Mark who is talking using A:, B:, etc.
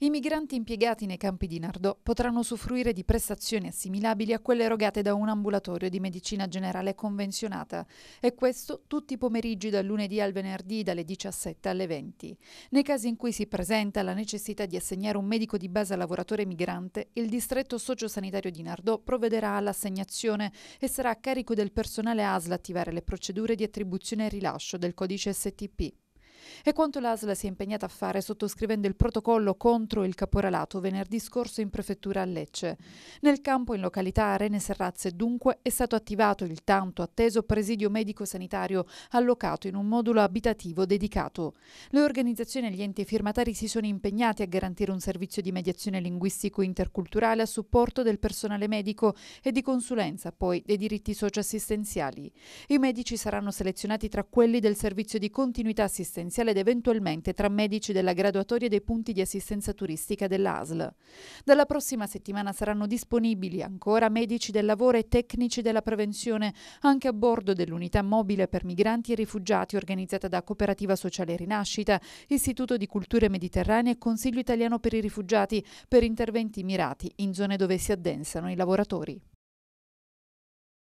A: I migranti impiegati nei campi di Nardò potranno usufruire di prestazioni assimilabili a quelle erogate da un ambulatorio di medicina generale convenzionata e questo tutti i pomeriggi dal lunedì al venerdì dalle 17 alle 20. Nei casi in cui si presenta la necessità di assegnare un medico di base al lavoratore migrante, il distretto sociosanitario di Nardò provvederà all'assegnazione e sarà a carico del personale ASL attivare le procedure di attribuzione e rilascio del codice STP. È quanto l'ASL si è impegnata a fare sottoscrivendo il protocollo contro il caporalato venerdì scorso in prefettura a Lecce. Nel campo in località Arene Serrazze dunque è stato attivato il tanto atteso presidio medico-sanitario allocato in un modulo abitativo dedicato. Le organizzazioni e gli enti firmatari si sono impegnati a garantire un servizio di mediazione linguistico interculturale a supporto del personale medico e di consulenza poi dei diritti socioassistenziali. I medici saranno selezionati tra quelli del servizio di continuità assistenziale ed eventualmente tra medici della graduatoria dei punti di assistenza turistica dell'ASL. Dalla prossima settimana saranno disponibili ancora medici del lavoro e tecnici della prevenzione anche a bordo dell'unità mobile per migranti e rifugiati organizzata da Cooperativa Sociale Rinascita, Istituto di Culture Mediterranee e Consiglio Italiano per i Rifugiati per interventi mirati in zone dove si addensano i lavoratori.